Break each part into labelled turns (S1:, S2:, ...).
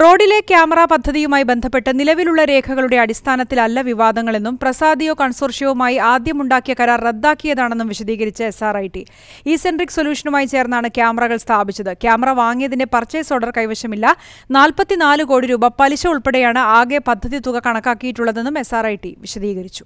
S1: റോഡിലെ ക്യാമറ പദ്ധതിയുമായി ബന്ധപ്പെട്ട് നിലവിലുള്ള രേഖകളുടെ അടിസ്ഥാനത്തിലല്ല വിവാദങ്ങളെന്നും പ്രസാദിയോ കൺസോർഷ്യവുമായി ആദ്യമുണ്ടാക്കിയ കരാർ റദ്ദാക്കിയതാണെന്നും വിശദീകരിച്ച S R I T Ecentric സൊല്യൂഷനുമായി ചേർന്നാണ് ക്യാമറകൾ സ്ഥാപിച്ചത് ക്യാമറ വാങ്ങിയതിന്റെ പർച്ചേസ് ഓർഡർ കൈവശമില്ല നാൽപ്പത്തിനാല് കോടി രൂപ പലിശ ഉൾപ്പെടെയാണ് ആകെ പദ്ധതി തുക കണക്കാക്കിയിട്ടുള്ളതെന്നും എസ് ആർ ഐ ടി വിശദീകരിച്ചു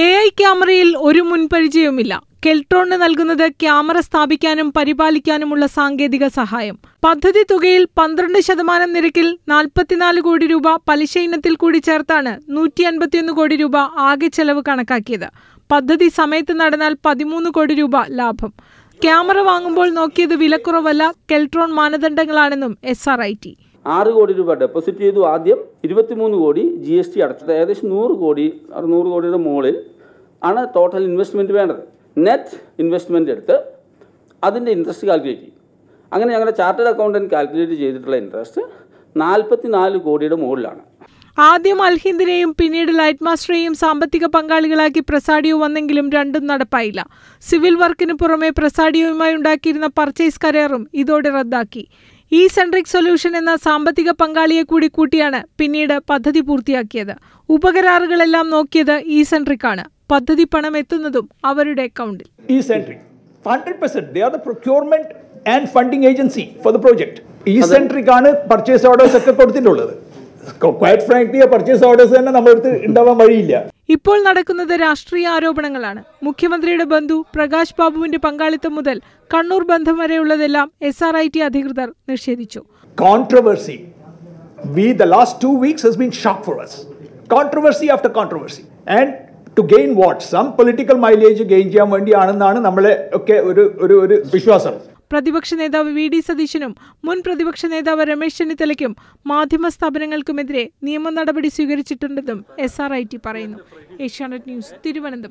S2: എ ഐ ക്യാമറയിൽ ഒരു മുൻപരിചയവുമില്ല കെൽട്രോണിന് നൽകുന്നത് ക്യാമറ സ്ഥാപിക്കാനും പരിപാലിക്കാനുമുള്ള സാങ്കേതിക സഹായം പദ്ധതി തുകയിൽ പന്ത്രണ്ട് ശതമാനം നിരക്കിൽ നാൽപ്പത്തിനാല് കോടി രൂപ പലിശ ഇനത്തിൽ കൂടി ചേർത്താണ് നൂറ്റി അൻപത്തിയൊന്ന് കോടി രൂപ ആകെ ചെലവ് കണക്കാക്കിയത് പദ്ധതി സമയത്ത് നടന്നാൽ പതിമൂന്ന് കോടി രൂപ ലാഭം ക്യാമറ വാങ്ങുമ്പോൾ നോക്കിയത് വിലക്കുറവല്ല കെൽട്രോൺ മാനദണ്ഡങ്ങളാണെന്നും എസ് ആർ ഐ ടി
S3: ആറ് കോടി രൂപ ഡെപ്പോസിറ്റ് ചെയ്തു ആദ്യം ഇരുപത്തിമൂന്ന് കോടി ജി എസ് ടി അടച്ചു ഏകദേശം നൂറ് കോടി അറുന്നൂറ് കോടിയുടെ മുകളിൽ ആണ് ടോട്ടൽ ഇൻവെസ്റ്റ്മെൻറ്റ് വേണ്ടത് നെറ്റ് ഇൻവെസ്റ്റ്മെൻ്റ് എടുത്ത് അതിൻ്റെ ഇൻട്രസ്റ്റ് കാൽക്കുലേറ്റ് ചെയ്യും അങ്ങനെ ഞങ്ങളുടെ ചാർട്ടേഡ് അക്കൗണ്ടൻറ്റ് കാൽക്കുലേറ്റ് ചെയ്തിട്ടുള്ള ഇൻട്രസ്റ്റ് നാൽപ്പത്തി നാല് കോടിയുടെ മുകളിലാണ്
S2: ആദ്യം അൽഹിന്ദിനെയും പിന്നീട് ലൈറ്റ് മാസ്റ്ററേയും സാമ്പത്തിക പങ്കാളികളാക്കി പ്രസാഡിയോ വന്നെങ്കിലും രണ്ടും നടപ്പായില്ല സിവിൽ വർക്കിന് പുറമെ പ്രസാഡിയോയുമായി ഉണ്ടാക്കിയിരുന്ന പർച്ചേസ് കരാറും ഇതോടെ റദ്ദാക്കി ഇ സെൻട്രിക് സൊല്യൂഷൻ എന്ന സാമ്പത്തിക പങ്കാളിയെ കൂടി കൂട്ടിയാണ് പിന്നീട് പദ്ധതി പൂർത്തിയാക്കിയത് ഉപകരാറുകളെല്ലാം നോക്കിയത് ഇ സെൻട്രിക് ആണ് പദ്ധതി പണം എത്തുന്നതും അവരുടെ അക്കൗണ്ടിൽ
S4: they are the procurement and funding agency for the project Ecentric ആണ് പർച്ചേസ് ഓർഡേഴ്സ് ഒക്കെ കൊടുത്തിട്ടുള്ളത് ക്വയറ്റ് ഫ്രാങ്ക്ലി പർച്ചേസ് ഓർഡേഴ്സ് തന്നെ നമ്മളെടുത്ത് ഉണ്ടാവാൻ വഴിയില്ല
S2: ഇപ്പോൾ നടക്കുന്നത് രാഷ്ട്രീയ ആരോപണങ്ങളാണ് മുഖ്യമന്ത്രിയുടെ ബന്ധു പ്രകാശ് ബാബുവിന്റെ പങ്കാളിത്തം മുതൽ കണ്ണൂർ ബന്ധം വരെയുള്ളതെല്ലാം എസ് ആർ ഐ ടി അധികൃതർ നിഷേധിച്ചു
S4: controversy we the last two weeks has been shock for us controversy after controversy and to gain what some political mileage gain ചെയ്യാൻ വേണ്ടിയാണെന്നാണ് നമ്മളെ ഒക്കെ ഒരു ഒരു വിശ്വാസം
S2: പ്രതിപക്ഷ നേതാവ് വി ഡി സതീശനും മുൻ പ്രതിപക്ഷ നേതാവ് രമേശ് ചെന്നിത്തലയ്ക്കും മാധ്യമ സ്ഥാപനങ്ങൾക്കുമെതിരെ നിയമ നടപടി സ്വീകരിച്ചിട്ടുണ്ടെന്നും എസ് ആർ ഐ ടി പറയുന്നു ഏഷ്യാനെറ്റ് ന്യൂസ് തിരുവനന്തപുരം